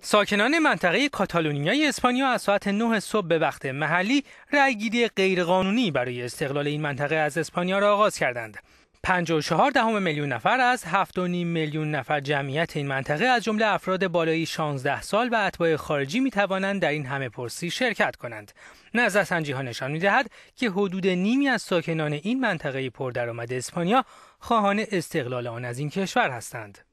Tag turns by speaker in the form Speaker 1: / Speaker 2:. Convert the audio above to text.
Speaker 1: ساکنان منطقه کاتالونیای اسپانیا از ساعت 9 صبح به وقت محلی رأیگیری غیرقانونی برای استقلال این منطقه از اسپانیا را آغاز کردند. 54 دهم میلیون نفر از 7.5 میلیون نفر جمعیت این منطقه از جمله افراد بالای 16 سال و اتباع خارجی می توانند در این همه پرسی شرکت کنند. نظرسنجی ها نشان می که حدود نیمی از ساکنان این منطقه پردرآمد اسپانیا خواهان استقلال آن از این کشور هستند.